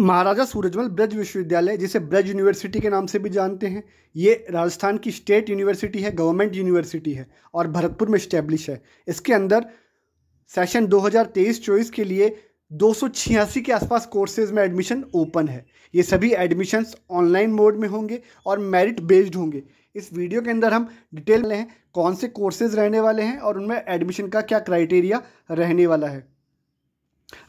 महाराजा सूरजमल ब्रज विश्वविद्यालय जिसे ब्रज यूनिवर्सिटी के नाम से भी जानते हैं ये राजस्थान की स्टेट यूनिवर्सिटी है गवर्नमेंट यूनिवर्सिटी है और भरतपुर में स्टैब्लिश है इसके अंदर सेशन 2023-24 के लिए दो के आसपास कोर्सेज में एडमिशन ओपन है ये सभी एडमिशन्स ऑनलाइन मोड में होंगे और मेरिट बेस्ड होंगे इस वीडियो के अंदर हम डिटेल हैं कौन से कोर्सेज रहने वाले हैं और उनमें एडमिशन का क्या क्राइटेरिया रहने वाला है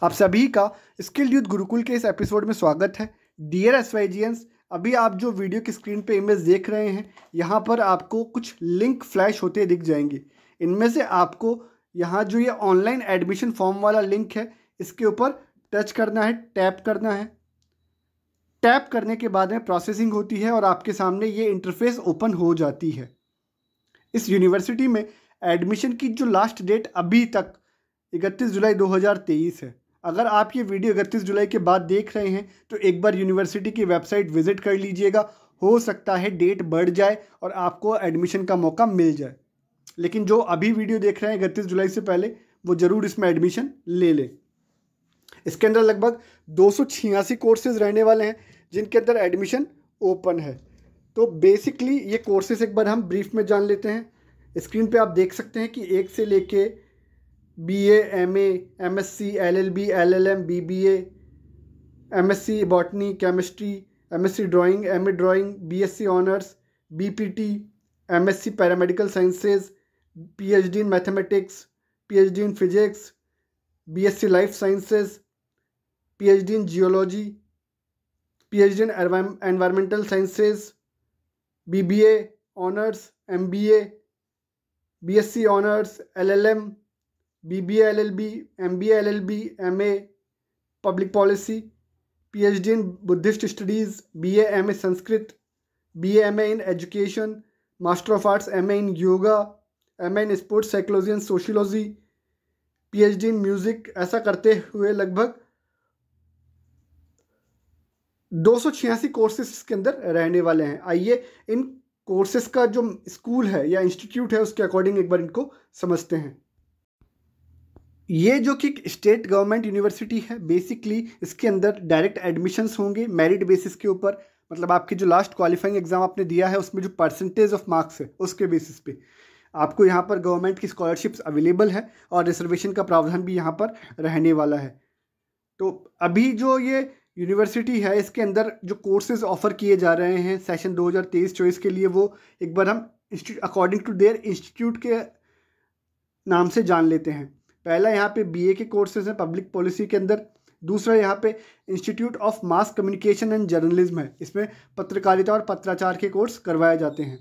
आप सभी का स्किल्ड यूथ गुरुकुल के इस एपिसोड में स्वागत है डियर एसवाइजियंस अभी आप जो वीडियो की स्क्रीन पे इमेज देख रहे हैं यहाँ पर आपको कुछ लिंक फ्लैश होते दिख जाएंगे इनमें से आपको यहाँ जो ये ऑनलाइन एडमिशन फॉर्म वाला लिंक है इसके ऊपर टच करना है टैप करना है टैप करने के बाद में प्रोसेसिंग होती है और आपके सामने ये इंटरफेस ओपन हो जाती है इस यूनिवर्सिटी में एडमिशन की जो लास्ट डेट अभी तक इकतीस जुलाई 2023 है अगर आप ये वीडियो इकतीस जुलाई के बाद देख रहे हैं तो एक बार यूनिवर्सिटी की वेबसाइट विजिट कर लीजिएगा हो सकता है डेट बढ़ जाए और आपको एडमिशन का मौका मिल जाए लेकिन जो अभी वीडियो देख रहे हैं इकतीस जुलाई से पहले वो ज़रूर इसमें एडमिशन ले लें इसके अंदर लगभग दो कोर्सेज रहने वाले हैं जिनके अंदर एडमिशन ओपन है तो बेसिकली ये कोर्सेज एक बार हम ब्रीफ में जान लेते हैं स्क्रीन पे आप देख सकते हैं कि एक से लेके B A M A M S C L L B L L M B B A M S C botany chemistry M S C drawing M A drawing B S C honours B P T M S C paramedical sciences P H D in mathematics P H D in physics B S C life sciences P H D in geology P H D in environmental sciences B B A honours M B A B S C honours L L M B B L L B M B L L B M A public policy P H D in Buddhist studies B A M A Sanskrit B M A in education master of arts M A in yoga M A in sports psychology and sociology P H D in music ऐसा करते हुए लगभग दो सौ छियासी courses इसके अंदर रहने वाले हैं आइए इन कोर्सेस का जो स्कूल है या इंस्टीट्यूट है उसके अकॉर्डिंग एक बार इनको समझते हैं ये जो कि स्टेट गवर्नमेंट यूनिवर्सिटी है बेसिकली इसके अंदर डायरेक्ट एडमिशन्स होंगे मेरिट बेसिस के ऊपर मतलब आपकी जो लास्ट क्वालिफाइंग एग्ज़ाम आपने दिया है उसमें जो परसेंटेज ऑफ मार्क्स है उसके बेसिस पे आपको यहाँ पर गवर्नमेंट की स्कॉलरशिप्स अवेलेबल है और रिजर्वेशन का प्रावधान भी यहाँ पर रहने वाला है तो अभी जो ये यूनिवर्सिटी है इसके अंदर जो कोर्सेज ऑफर किए जा रहे हैं सेशन 2023-24 के लिए वो एक बार हम अकॉर्डिंग टू देयर इंस्टीट्यूट के नाम से जान लेते हैं पहला यहाँ पे बीए के कोर्सेज हैं पब्लिक पॉलिसी के अंदर दूसरा यहाँ पे institute of mass communication and journalism है इसमें पत्रकारिता और पत्राचार के कोर्स करवाए जाते हैं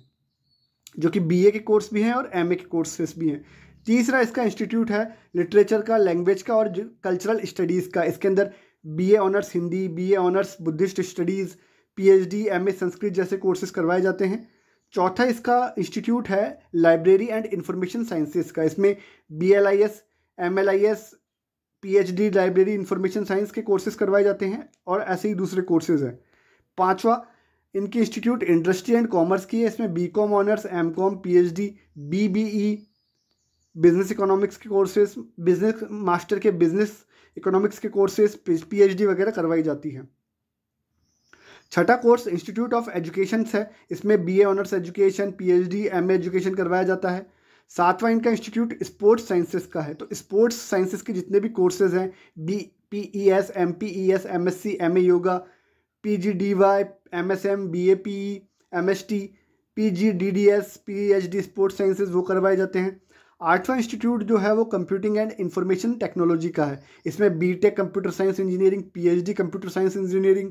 जो कि बीए के कोर्स भी हैं और एमए के कोर्सेज भी हैं तीसरा इसका इंस्टीट्यूट है लिटरेचर का लैंग्वेज का और कल्चरल स्टडीज़ का इसके अंदर B honours Hindi B honours Buddhist studies P MA Sanskrit जैसे कोर्सेज करवाए जाते हैं चौथा इसका इंस्टीट्यूट है लाइब्रेरी एंड इंफॉर्मेशन साइंसेज का इसमें B L I S M L I S P H D library information science के कोर्सेज करवाए जाते हैं और ऐसे ही दूसरे कोर्सेज हैं पाँचवा इनकी इंस्टीट्यूट इंडस्ट्री एंड कॉमर्स की है इसमें B com honours M com P H D B B E business economics के कोर्सेज बिजनेस मास्टर के बिजनेस इकोनॉमिक्स के कोर्सेज पी एच डी वगैरह करवाई जाती है छठा कोर्स इंस्टीट्यूट ऑफ एजुकेशन है इसमें B A honours education P H D M education करवाया जाता है सातवां इनका इंस्टीट्यूट स्पोर्ट्स साइंसेस का है तो स्पोर्ट्स साइंसेस के जितने भी कोर्सेज हैं B P E S M P E S M S C M A yoga P G D Y M S M B A P E M S T P G D D S P H D sports sciences वो करवाए जाते हैं आठवां institute जो है वो computing and information technology का है इसमें B tech computer science engineering P H D computer science engineering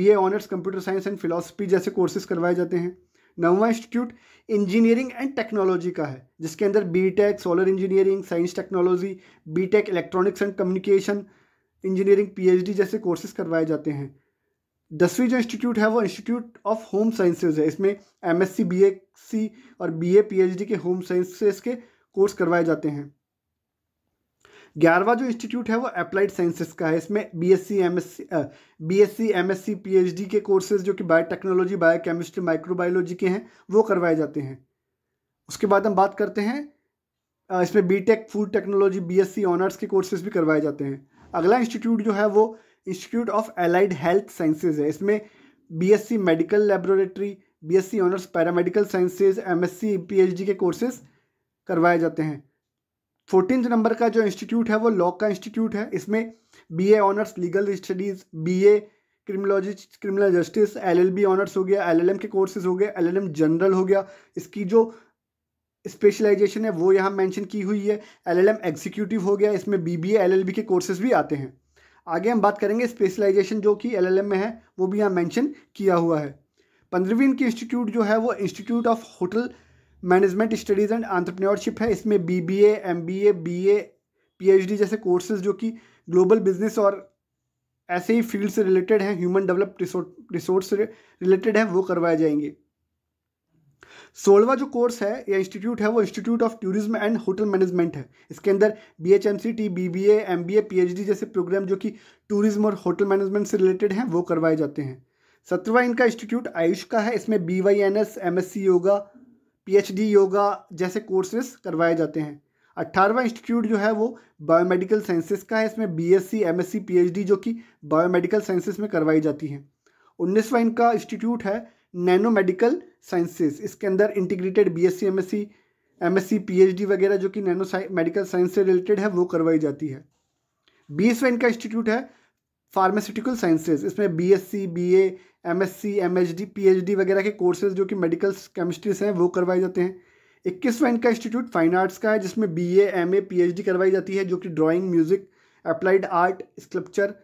B A honours computer science and philosophy जैसे कोर्सेज करवाए जाते हैं नौवा इंस्टीट्यूट इंजीनियरिंग एंड टेक्नोलॉजी का है जिसके अंदर BTech solar engineering science technology BTech electronics and communication engineering PhD जैसे कोर्सेज करवाए जाते हैं दसवीं जो इंस्टीट्यूट है वो इंस्टीट्यूट ऑफ होम साइंसेज है इसमें एमएससी सी और एच डी के होम साइंसेज के कोर्स करवाए जाते हैं ग्यारहवा जो इंस्टीट्यूट है वो अप्लाइड साइंसेस का है इसमें B S C M S C B S C M S C P H D के कोर्सेज जो कि बायोटेक्नोलॉजी बायोकेमिस्ट्री माइक्रोबायोलॉजी के हैं वो करवाए जाते हैं उसके बाद हम बात करते हैं इसमें B tech food technology B S C honours के कोर्सेज भी करवाए जाते हैं अगला इंस्टीट्यूट जो है वो institute of allied health sciences है इसमें B S C medical laboratory B S C honours paramedical sciences M S C P H D के कोर्सेज करवाए जाते हैं फोर्टीन नंबर का जो इंस्टीट्यूट है वो लॉ का इंस्टीट्यूट है इसमें B honours honours legal studies B A criminology criminal justice LLB honours हो गया एलएलएम के कोर्सेज हो गए एलएलएम जनरल हो गया इसकी जो स्पेशलाइजेशन है वो यहाँ मेंशन की हुई है एलएलएम एग्जीक्यूटिव हो गया इसमें बीबीए एलएलबी के कोर्सेज भी आते हैं आगे हम बात करेंगे स्पेशलाइजेशन जो कि एम में है वो भी यहाँ मैंशन किया हुआ है पंद्रहवीं इनकी इंस्टीट्यूट जो है वो institute of hotel management studies and entrepreneurship है इसमें B B A M B A B A P H D जैसे कोर्सेज जो कि ग्लोबल बिजनेस और ऐसे ही फील्ड से रिलेटेड हैं ह्यूमन डेवलप रिसोर्स से रिलेटेड हैं वो करवाए जाएंगे सोलवा जो कोर्स है या इंस्टीट्यूट है वो institute of tourism and hotel management है इसके अंदर B H M C T B B A M B A P H D जैसे प्रोग्राम जो कि टूरिज्म और होटल मैनेजमेंट से रिलेटेड हैं वो करवाए जाते हैं सत्रवा इनका इंस्टीट्यूट आयुष का है इसमें B Y N S M S C yoga PhD yoga जैसे कोर्सेस करवाए जाते हैं अट्ठारहवा इंस्टीट्यूट जो है वो बायोमेडिकल साइंसेस का है इसमें बीएससी एमएससी पीएचडी जो कि बायोमेडिकल साइंसेस में करवाई जाती हैं उन्नीसवा इनका इंस्टीट्यूट है नैनो मेडिकल साइंसेज इसके अंदर integrated BSc MSc MSc PhD वगैरह जो कि नैनो मेडिकल साइंस से रिलेटेड है वो करवाई जाती है बीसवा इनका इंस्टीट्यूट है फार्मास्यूटिकल साइंसेज इसमें B A M S C M H D P H D वगैरह के कोर्सेज जो कि मेडिकल केमिस्ट्री से हैं वो करवाए जाते हैं इक्कीसवा इनका इंस्टीट्यूट फाइन आर्ट्स का है जिसमें B A M A P H D करवाई जाती है जो कि drawing music applied art sculpture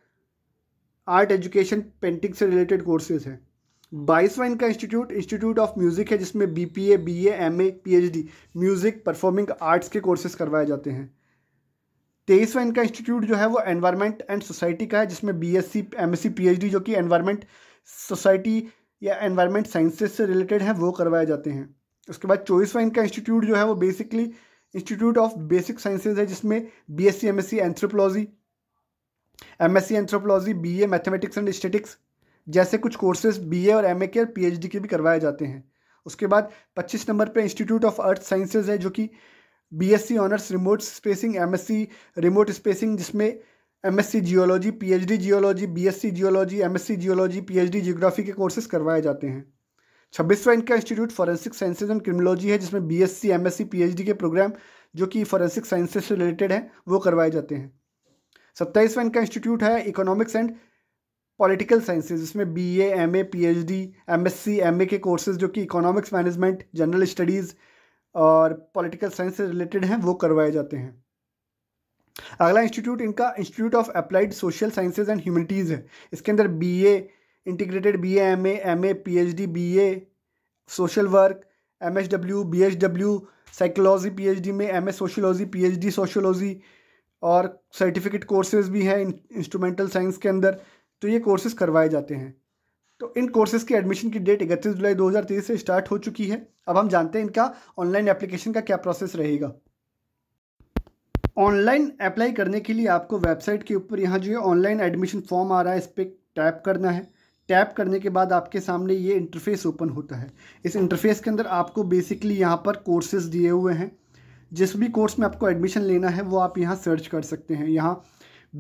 art education painting से रिलेटेड कोर्सेज हैं बाईसवा इनका इंस्टीट्यूट इंस्टीट्यूट ऑफ म्यूज़िक है जिसमें B P A B A M A P H D music performing arts के कोर्सेज करवाए जाते हैं तेईसवा इनका इंस्टीट्यूट जो है वो एनवायरनमेंट एंड सोसाइटी का है जिसमें B S C M S C P H D जो कि एनवायरनमेंट सोसाइटी या एनवायरनमेंट साइंसेज से रिलेटेड हैं वो करवाए जाते हैं उसके बाद चॉइसवा इनका इंस्टीट्यूट जो है वो basically institute of basic sciences है जिसमें B S C M S C anthropology M S C anthropology B A mathematics and statics जैसे कुछ कोर्सेज बी ए और एम ए के और पी एच डी के भी करवाए जाते हैं उसके बाद पच्चीस नंबर पर इंस्टीट्यूट ऑफ अर्थ साइंसेज है जो कि B S C honours remote spacing M S C remote spacing जिसमें MSc geology PhD geology BSc geology MSc geology PhD geography के कोर्सेज करवाए जाते हैं छब्बीसवा इनका institute forensic sciences and criminology है जिसमें बीएससी एमएससी पीएचडी के प्रोग्राम जो कि फॉरेंसिक साइंसेज से रिलेटेड हैं वो करवाए जाते हैं सत्ताईसवा इनका इंस्टीट्यूट है इकोनॉमिक्स एंड पॉलिटिकल साइंसेज जिसमें B A M A P H D M S C M A के कोर्सेज जो कि इकोनॉमिक्स मैनेजमेंट जनरल स्टडीज़ और पॉलिटिकल साइंस से रिलेटेड हैं वो करवाए जाते हैं अगला इंस्टीट्यूट इनका institute of applied social sciences and humanities है इसके अंदर B A integrated B M M A P H D B A social work M H W B H W psychology P H D में M S sociology P H D sociology और certificate courses भी हैं instrumental science के अंदर तो ये courses करवाए जाते हैं तो इन कोर्सेज की एडमिशन की डेट इकतीस जुलाई 2023 से स्टार्ट हो चुकी है अब हम जानते हैं इनका ऑनलाइन एप्लीकेशन का क्या प्रोसेस रहेगा ऑनलाइन अप्लाई करने के लिए आपको वेबसाइट के ऊपर यहाँ जो है ऑनलाइन एडमिशन फॉर्म आ रहा है इस पर टैप करना है टैप करने के बाद आपके सामने ये इंटरफेस ओपन होता है इस इंटरफेस के अंदर आपको बेसिकली यहाँ पर कोर्सेज दिए हुए हैं जिस भी कोर्स में आपको एडमिशन लेना है वो आप यहाँ सर्च कर सकते हैं यहाँ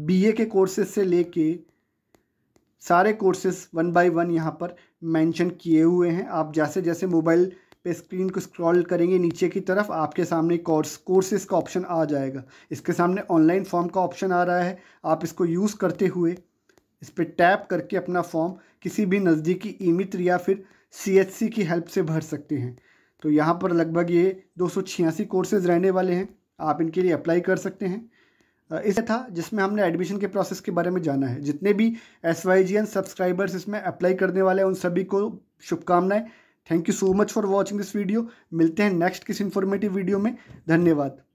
बी के कोर्सेज से लेके सारे कोर्सेज वन बाई वन यहाँ पर मैंशन किए हुए हैं आप जैसे जैसे मोबाइल पे स्क्रीन को स्क्रॉल करेंगे नीचे की तरफ आपके सामने कोर्स कोर्सेज का ऑप्शन आ जाएगा इसके सामने ऑनलाइन फॉर्म का ऑप्शन आ रहा है आप इसको यूज़ करते हुए इस पर टैप करके अपना फॉर्म किसी भी नज़दीकी ई e मित्र या फिर सी की हेल्प से भर सकते हैं तो यहाँ पर लगभग ये दो कोर्सेज रहने वाले हैं आप इनके लिए अप्लाई कर सकते हैं इसे था जिसमें हमने एडमिशन के प्रोसेस के बारे में जाना है जितने भी एस वाई सब्सक्राइबर्स इसमें अप्लाई करने वाले हैं उन सभी को शुभकामनाएं thank you so much for watching this video मिलते हैं नेक्स्ट किस इन्फॉर्मेटिव वीडियो में धन्यवाद